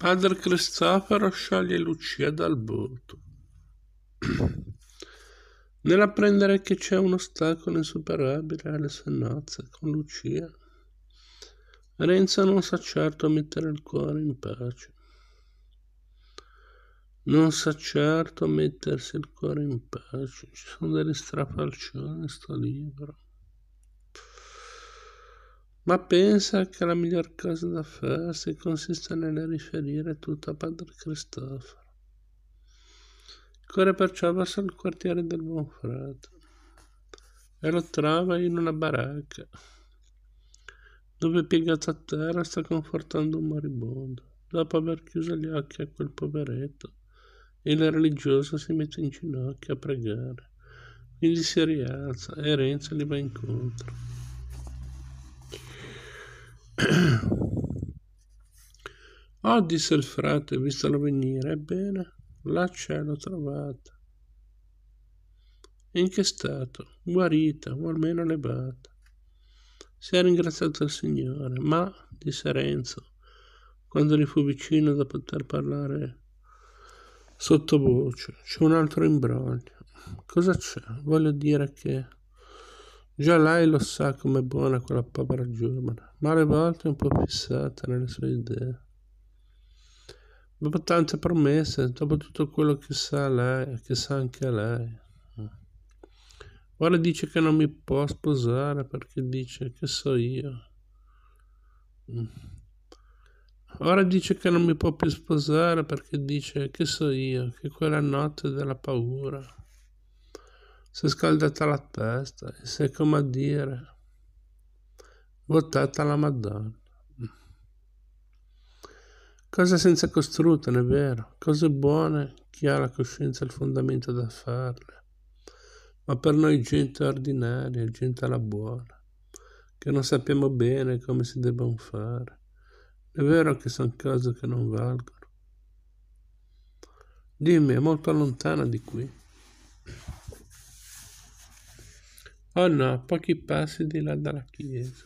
Padre Cristoforo scioglie Lucia dal volto. Nell'apprendere che c'è un ostacolo insuperabile alle sue nozze con Lucia, Renzo non sa certo mettere il cuore in pace. Non sa certo mettersi il cuore in pace. Ci sono delle strafalcioni in sto libro. Ma pensa che la miglior cosa da farsi consiste nel riferire tutto a padre Cristoforo. Corre perciò verso il quartiere del buon frate e lo trova in una baracca dove piegato a terra sta confortando un moribondo. Dopo aver chiuso gli occhi a quel poveretto, il religioso si mette in ginocchio a pregare. Quindi si rialza e Renzo gli va incontro. Oh, disse il frate, visto venire, ebbene, là ce l'ho trovata. In che stato? Guarita, o almeno levata. Si è ringraziato il Signore, ma, disse Renzo, quando gli fu vicino da poter parlare sottovoce, c'è un altro imbroglio. Cosa c'è? Voglio dire che Già lei lo sa com'è buona quella povera giovane, ma alle volte è un po' fissata nelle sue idee. Dopo tante promesse, dopo tutto quello che sa lei che sa anche lei. Ora dice che non mi può sposare perché dice che so io. Ora dice che non mi può più sposare perché dice che so io, che quella notte della paura si è scaldata la testa e si è come a dire votata la Madonna. Cose senza costrutto, non è vero, cose buone chi ha la coscienza e il fondamento da farle, ma per noi gente ordinaria, gente alla buona, che non sappiamo bene come si debbano fare. È vero che sono cose che non valgono. Dimmi, è molto lontana di qui. Anna, oh a pochi passi di là dalla chiesa.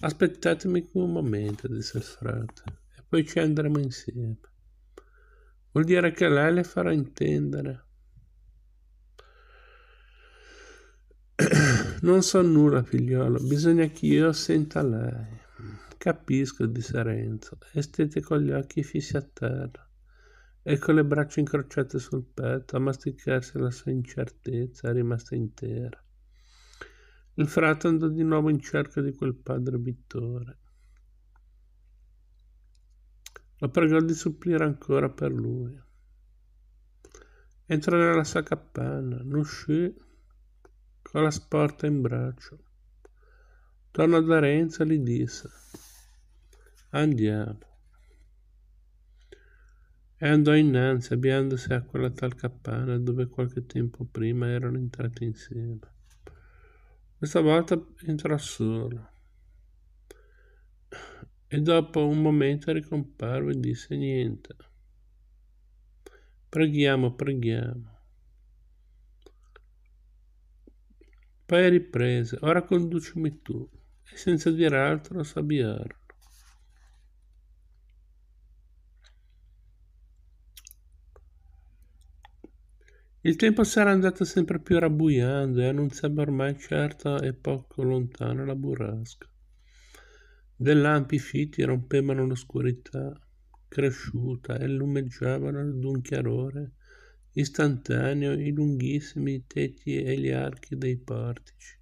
Aspettatemi un momento, disse il frate, e poi ci andremo insieme. Vuol dire che lei le farà intendere. Non so nulla, figliolo, bisogna che io senta lei. Capisco, disse Renzo, e stette con gli occhi fissi a terra e con le braccia incrociate sul petto a masticarsi la sua incertezza rimasta intera. Il frate andò di nuovo in cerca di quel padre Vittore. Lo pregò di supplire ancora per lui. Entrò nella sua capanna, ne uscì con la sporta in braccio. Tornò da Renzo e gli disse: Andiamo e andò innanzi avviandosi a quella tal cappana dove qualche tempo prima erano entrati insieme. Questa volta entrò solo e dopo un momento ricomparve e disse niente. Preghiamo, preghiamo. Poi riprese, ora conducimi tu, e senza dir altro s'avviarono. Il tempo sarà andato sempre più rabbuiando e annunziava ormai certa e poco lontana la burrasca. Dei lampi fitti rompevano l'oscurità cresciuta e lumeggiavano ad un chiarore istantaneo i lunghissimi tetti e gli archi dei portici,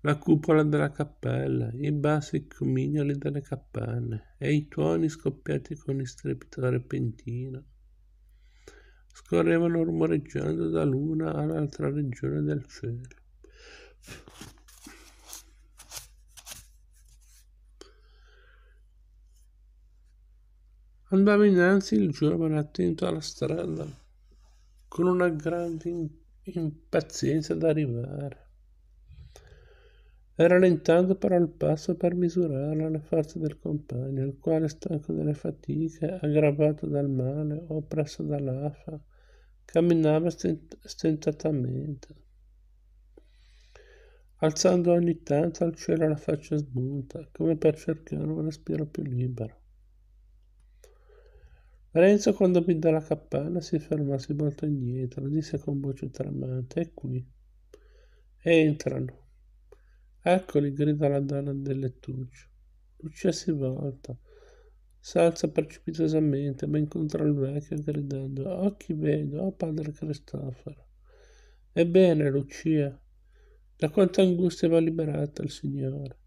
la cupola della cappella, i bassi comignoli delle capanne e i tuoni scoppiati con strepito repentino scorrevano rumoreggiando da l'una all'altra regione del cielo. Andava innanzi il giovane attento alla strada, con una grande impazienza ad arrivare rallentando però il passo per misurarla le forze del compagno, il quale, stanco delle fatiche, aggravato dal male, oppresso dall'afa, camminava stent- stentatamente, alzando ogni tanto al cielo la faccia smunta, come per cercare un respiro più libero. Renzo, quando vide la cappella, si fermò, si voltò indietro, disse con voce tremante, è qui. Entrano eccoli grida la donna del lettuccio lucia si volta s'alza precipitosamente ma incontra il vecchio gridando occhi chi vedo oh padre cristoforo ebbene lucia da quanta angustia va liberata il signore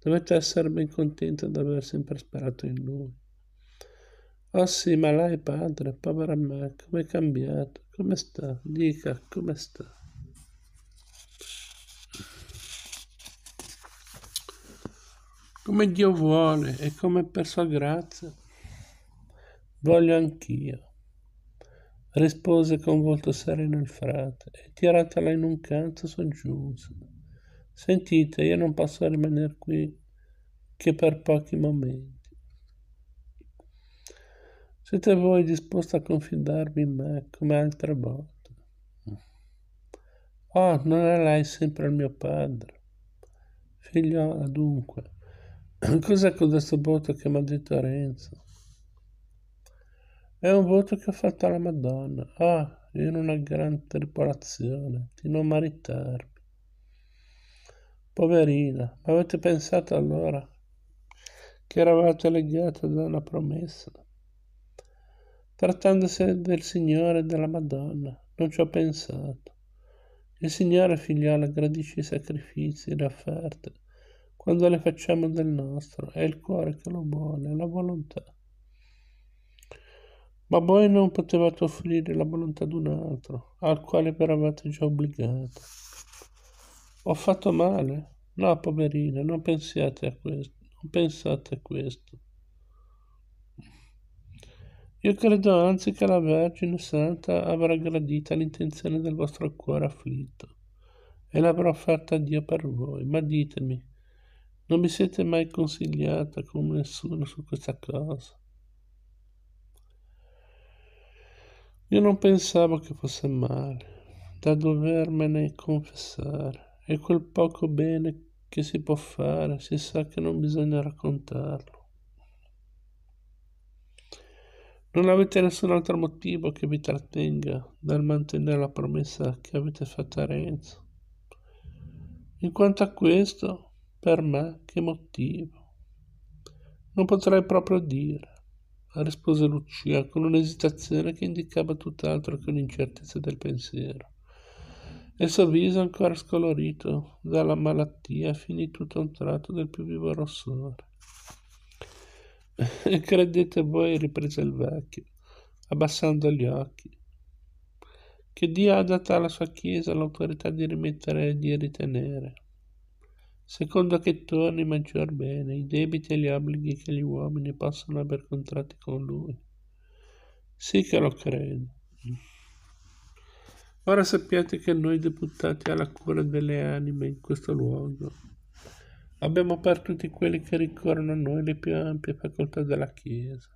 dovete essere ben contenta aver sempre sperato in lui oh sì ma lei padre povera me com'è cambiato come sta dica come sta come Dio vuole e come per sua grazia. Voglio anch'io, rispose con volto sereno il frate e tiratela in un canto soggiunse. Sentite, io non posso rimanere qui che per pochi momenti. Siete voi disposti a confidarmi in me come altre volte? Oh, non è lei sempre il mio padre. Figliola, dunque, Cos'è questo voto che mi ha detto Renzo? È un voto che ho fatto alla Madonna. Ah, in una gran tripolazione, di non maritarmi. Poverina, ma avete pensato allora che eravate legate da una promessa? Trattandosi del Signore e della Madonna, non ci ho pensato. Il Signore figliola gradisce i sacrifici e le offerte quando le facciamo del nostro, è il cuore che lo vuole, la volontà. Ma voi non potevate offrire la volontà ad un altro, al quale però eravate già obbligati. Ho fatto male? No, poverina, non pensiate a questo, non pensate a questo. Io credo anzi che la Vergine Santa avrà gradita l'intenzione del vostro cuore afflitto e l'avrò offerta a Dio per voi. Ma ditemi, non mi siete mai consigliata con nessuno su questa cosa. Io non pensavo che fosse male, da dovermene confessare, e quel poco bene che si può fare si sa che non bisogna raccontarlo. Non avete nessun altro motivo che vi trattenga dal mantenere la promessa che avete fatta a Renzo. In quanto a questo, per me che motivo? Non potrei proprio dire, rispose Lucia con un'esitazione che indicava tutt'altro che un'incertezza del pensiero. Il suo viso ancora scolorito dalla malattia finì tutto un tratto del più vivo rossore. Credete voi, riprese il vecchio, abbassando gli occhi, che Dio ha data alla sua Chiesa l'autorità di rimettere e di ritenere secondo che torni maggior bene i debiti e gli obblighi che gli uomini possono aver contratti con lui. Sì che lo credo. Ora sappiate che noi deputati alla cura delle anime in questo luogo abbiamo per tutti quelli che ricorrono a noi le più ampie facoltà della Chiesa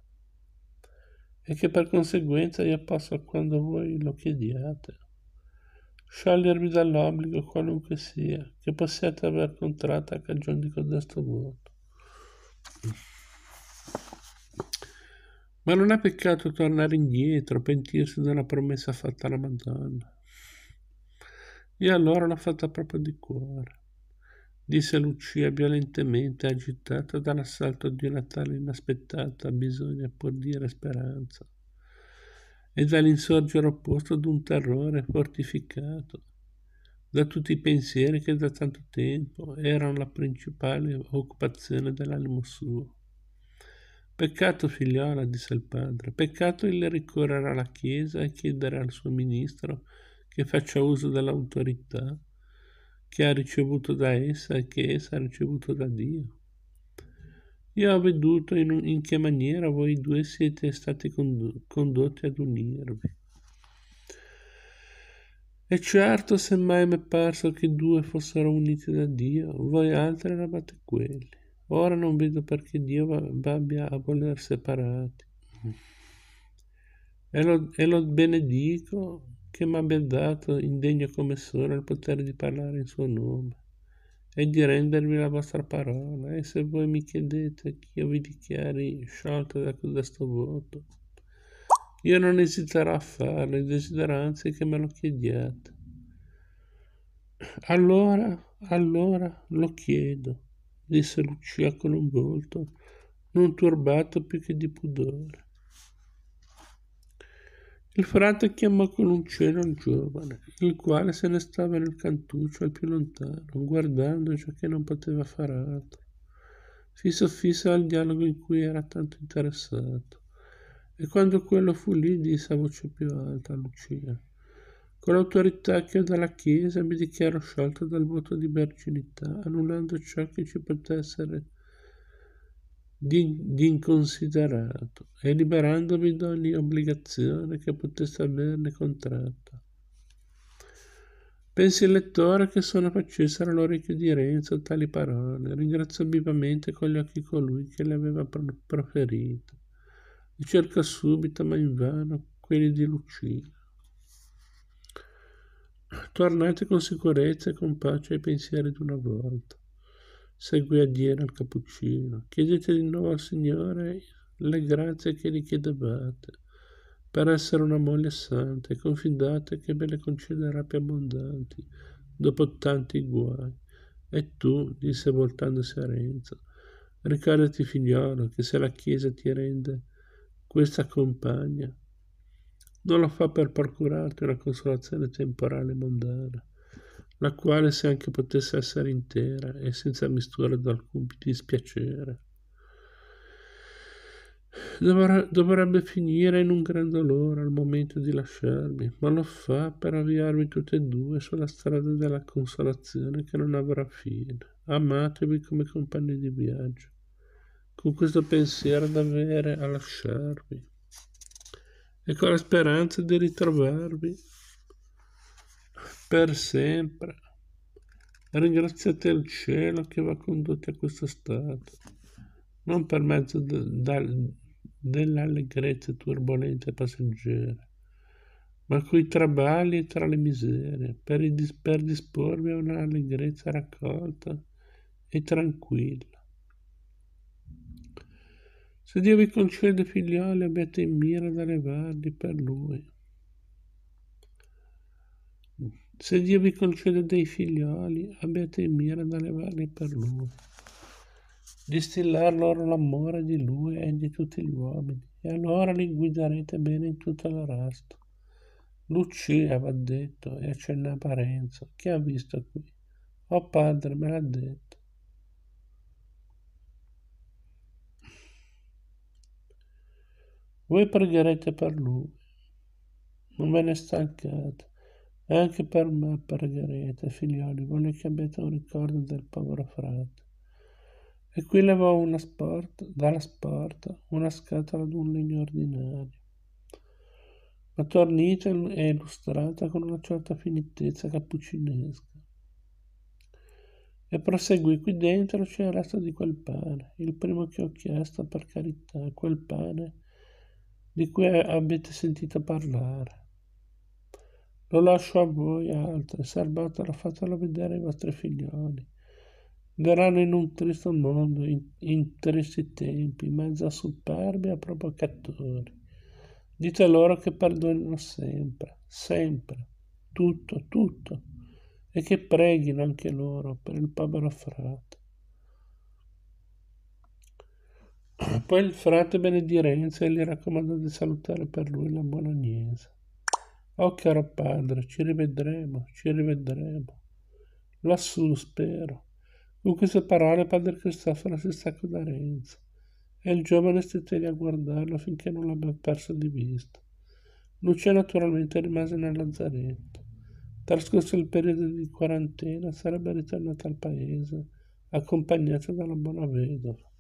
e che per conseguenza io posso quando voi lo chiediate sciogliermi dall'obbligo qualunque sia, che possiate aver contratto a cagione di codesto vuoto. Ma non è peccato tornare indietro, pentirsi della promessa fatta alla Madonna. E allora l'ha fatta proprio di cuore, disse Lucia violentemente agitata dall'assalto di una tale inaspettata, bisogna pur dire speranza e dall'insorgere opposto ad un terrore fortificato da tutti i pensieri che da tanto tempo erano la principale occupazione dell'animo suo. Peccato, figliola, disse il padre, peccato il ricorrere alla Chiesa e chiedere al suo ministro che faccia uso dell'autorità che ha ricevuto da essa e che essa ha ricevuto da Dio. Io ho veduto in, in che maniera voi due siete stati condotti ad unirvi. E certo, semmai mi è parso che due fossero uniti da Dio, voi altri eravate quelli. Ora non vedo perché Dio abbia a voler separati. E lo, e lo benedico che mi abbia dato, indegno come sono, il potere di parlare in suo nome e di rendervi la vostra parola. E se voi mi chiedete che io vi dichiari sciolto da questo voto, io non esiterò a farlo, desidero anzi che me lo chiediate. Allora, allora lo chiedo, disse Lucia con un volto non turbato più che di pudore. Il frate chiamò con un cenno il giovane, il quale se ne stava nel cantuccio al più lontano, guardando ciò che non poteva far altro, fisso fissa al dialogo in cui era tanto interessato. E quando quello fu lì disse a voce più alta a Lucia, con l'autorità che ho dalla Chiesa mi dichiaro sciolto dal voto di verginità, annullando ciò che ci potesse essere d'inconsiderato e liberandomi da ogni obbligazione che potesse averne contratta. Pensi il lettore che sono facessero all'orecchio di Renzo tali parole, ringrazio vivamente con gli occhi colui che le aveva proferite, e cerca subito, ma invano, quelli di Lucia. Tornate con sicurezza e con pace ai pensieri d'una volta seguì a dire al cappuccino. Chiedete di nuovo al Signore le grazie che gli chiedevate per essere una moglie santa e confidate che ve le concederà più abbondanti dopo tanti guai. E tu, disse voltandosi a Renzo, ricordati figliolo che se la Chiesa ti rende questa compagna, non lo fa per procurarti una consolazione temporale mondana, la quale se anche potesse essere intera e senza mistura d'alcun dispiacere, dovrebbe finire in un gran dolore al momento di lasciarmi, ma lo fa per avviarmi tutte e due sulla strada della consolazione che non avrà fine. Amatevi come compagni di viaggio, con questo pensiero d'avere a lasciarvi e con la speranza di ritrovarvi per sempre. Ringraziate il cielo che va condotti a questo stato, non per mezzo dell'allegrezza turbolenta e passeggera, ma coi traballi e tra le miserie, per, dis- per disporvi a un'allegrezza raccolta e tranquilla. Se Dio vi concede figlioli, abbiate in mira ad levarli per Lui se Dio vi concede dei figlioli, oh, abbiate in mira ad allevarli per Lui, distillar loro l'amore di Lui e di tutti gli uomini, e allora li guiderete bene in tutta la rasta. Lucia va detto e accennava Renzo, che ha visto qui. Oh padre, me l'ha detto. Voi pregherete per lui, non ve ne stancate anche per me pregherete, figlioli, voglio che abbiate un ricordo del povero frate. E qui levò una sporta, dalla sporta una scatola d'un legno ordinario, ma tornita e illustrata con una certa finitezza cappuccinesca. E proseguì, qui dentro c'è il resto di quel pane, il primo che ho chiesto per carità, quel pane di cui avete sentito parlare. Lo lascio a voi altri, salvatelo, fatelo vedere ai vostri figlioli. Verranno in un triste mondo, in, in tristi tempi, in mezzo a superbi e a provocatori. Dite loro che perdonino sempre, sempre, tutto, tutto, e che preghino anche loro per il povero frate. Poi il frate benedirenza e gli raccomandò di salutare per lui la buona Agnese. Oh caro padre, ci rivedremo, ci rivedremo. Lassù spero. Con queste parole padre Cristoforo si staccò da Renzo e il giovane si tiene a guardarlo finché non l'abbia perso di vista. Lucia naturalmente rimase nel lazzaretto. Trascorso il periodo di quarantena sarebbe ritornata al paese, accompagnata dalla buona vedova.